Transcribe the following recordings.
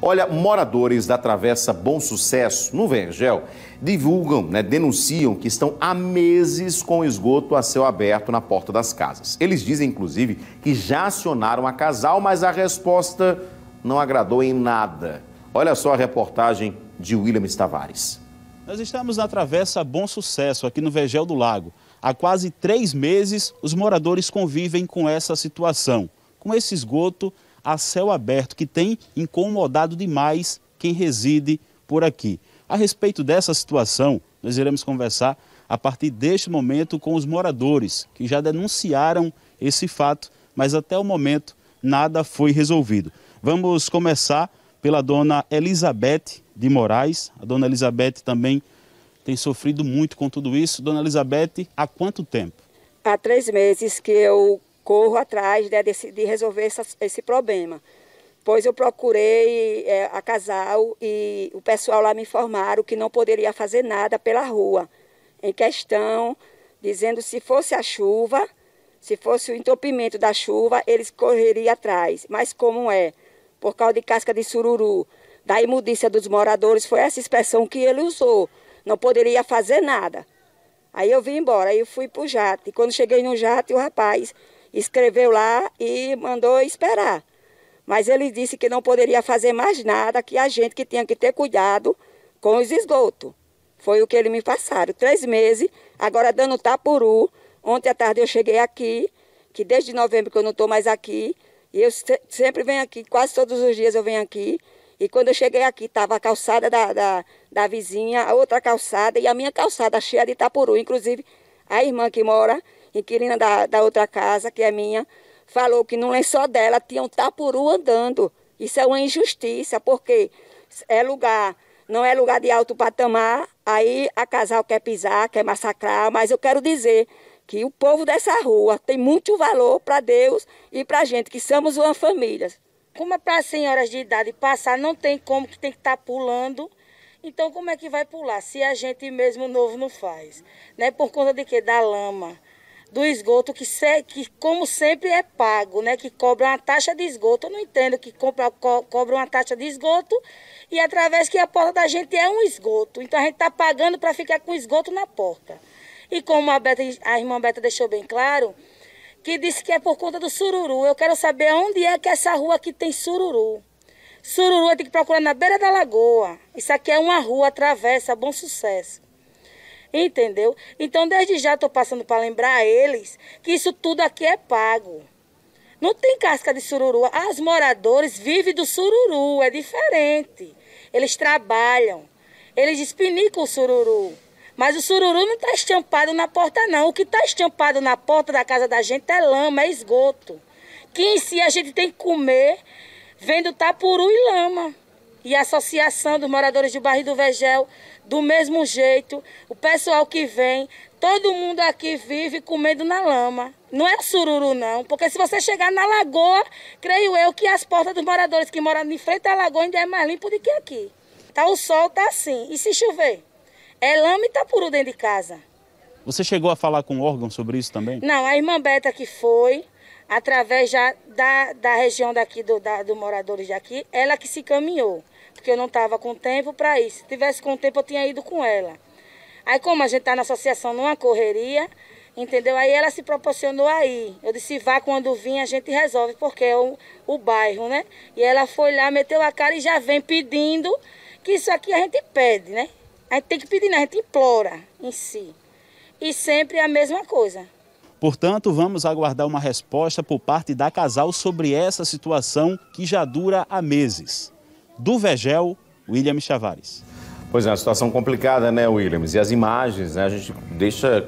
Olha, moradores da Travessa Bom Sucesso, no Vergel, divulgam, né, denunciam que estão há meses com esgoto a céu aberto na porta das casas. Eles dizem, inclusive, que já acionaram a casal, mas a resposta não agradou em nada. Olha só a reportagem de William Tavares. Nós estamos na Travessa Bom Sucesso, aqui no Vergel do Lago. Há quase três meses, os moradores convivem com essa situação, com esse esgoto a céu aberto, que tem incomodado demais quem reside por aqui. A respeito dessa situação, nós iremos conversar a partir deste momento com os moradores que já denunciaram esse fato, mas até o momento nada foi resolvido. Vamos começar pela dona Elizabeth de Moraes. A dona Elizabeth também tem sofrido muito com tudo isso. Dona Elizabeth, há quanto tempo? Há três meses que eu corro atrás né, de, de resolver essa, esse problema. Pois eu procurei é, a casal e o pessoal lá me informaram que não poderia fazer nada pela rua em questão, dizendo se fosse a chuva, se fosse o entupimento da chuva, eles correriam atrás. Mas como é? Por causa de casca de sururu, da imundícia dos moradores, foi essa expressão que ele usou. Não poderia fazer nada. Aí eu vim embora, aí eu fui pro jato. E quando cheguei no jato, o rapaz escreveu lá e mandou esperar. Mas ele disse que não poderia fazer mais nada, que a gente que tinha que ter cuidado com os esgotos. Foi o que ele me passaram. Três meses, agora dando tapuru. Ontem à tarde eu cheguei aqui, que desde novembro que eu não estou mais aqui. E eu se sempre venho aqui, quase todos os dias eu venho aqui. E quando eu cheguei aqui, estava a calçada da, da, da, vizinha, a outra calçada e a minha calçada cheia de tapuru. Inclusive, a irmã que mora inquilina da, da outra casa, que é minha, falou que no lençol é dela tinha um tapuru andando. Isso é uma injustiça, porque é lugar, não é lugar de alto patamar, aí a casal quer pisar, quer massacrar, mas eu quero dizer que o povo dessa rua tem muito valor para Deus e para a gente, que somos uma família. Como é para senhoras de idade passar, não tem como, que tem que estar tá pulando. Então como é que vai pular se a gente mesmo novo não faz? Né? Por conta de quê? Da lama do esgoto que, se, que como sempre é pago, né? Que cobra uma taxa de esgoto. Eu não entendo que compra, co, cobra uma taxa de esgoto e através que a porta da gente é um esgoto. Então a gente está pagando para ficar com esgoto na porta. E como a, Beta, a irmã Beta deixou bem claro, que disse que é por conta do sururu. Eu quero saber onde é que essa rua aqui tem sururu. Sururu eu tenho que procurar na beira da lagoa. Isso aqui é uma rua, atravessa, bom sucesso. Entendeu? Então, desde já estou passando para lembrar a eles que isso tudo aqui é pago. Não tem casca de sururu. As moradores vivem do sururu, é diferente. Eles trabalham, eles espinicam o sururu. Mas o sururu não está estampado na porta, não. O que está estampado na porta da casa da gente é lama, é esgoto. Que em si a gente tem que comer vendo tapuru e lama e a Associação dos Moradores do bairro do Vegel, do mesmo jeito, o pessoal que vem, todo mundo aqui vive comendo na lama. Não é sururu, não, porque se você chegar na lagoa, creio eu que as portas dos moradores que moram em frente à lagoa ainda é mais limpo do que aqui. Tá, o sol tá assim, e se chover? É lama e tapuru dentro de casa. Você chegou a falar com o órgão sobre isso também? Não, a irmã Beta que foi, através já da, da região daqui, do, do moradores daqui, ela que se caminhou porque eu não estava com tempo para isso. Se tivesse com tempo, eu tinha ido com ela. Aí, como a gente está na associação numa correria, entendeu? Aí ela se proporcionou aí. Eu disse, vá quando vim, a gente resolve, porque é o, o bairro, né? E ela foi lá, meteu a cara e já vem pedindo, que isso aqui a gente pede, né? A gente tem que pedir, né? a gente implora em si. E sempre a mesma coisa. Portanto, vamos aguardar uma resposta por parte da casal sobre essa situação que já dura há meses do Vegel, William Chavares. Pois é, uma situação complicada, né, Williams? E as imagens, né, a gente deixa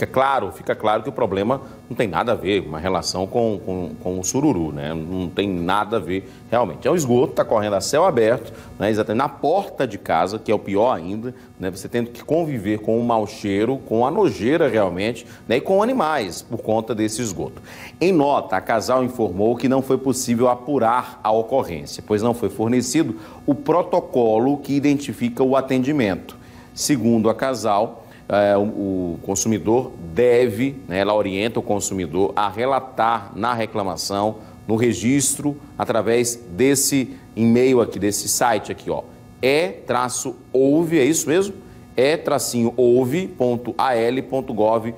fica claro, fica claro que o problema não tem nada a ver, uma relação com, com, com o sururu, né? Não tem nada a ver realmente. É um esgoto, está correndo a céu aberto, né? Exatamente na porta de casa, que é o pior ainda, né? Você tendo que conviver com o mau cheiro, com a nojeira realmente, né? E com animais por conta desse esgoto. Em nota, a casal informou que não foi possível apurar a ocorrência, pois não foi fornecido o protocolo que identifica o atendimento. Segundo a casal, é, o, o, consumidor deve, né, ela orienta o consumidor a relatar na reclamação, no registro, através desse e-mail aqui, desse site aqui, ó. E-ouve, é, é isso mesmo? E-ouve.al.gov.br.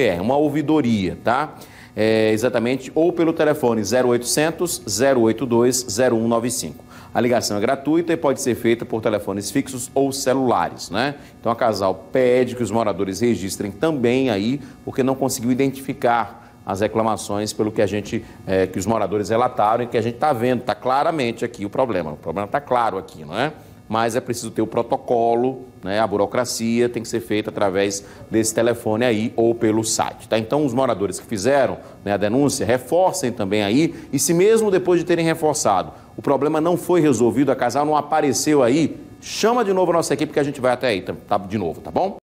É Uma ouvidoria, tá? É, exatamente, ou pelo telefone 0800 082 0195. A ligação é gratuita e pode ser feita por telefones fixos ou celulares, né? Então a Casal pede que os moradores registrem também aí, porque não conseguiu identificar as reclamações pelo que a gente, é, que os moradores relataram e que a gente está vendo, está claramente aqui o problema. O problema está claro aqui, não é? mas é preciso ter o protocolo, né? A burocracia tem que ser feita através desse telefone aí ou pelo site, tá? Então os moradores que fizeram né, a denúncia reforcem também aí e se mesmo depois de terem reforçado o problema não foi resolvido, a casal não apareceu aí, chama de novo a nossa equipe que a gente vai até aí, tá, de novo, tá bom?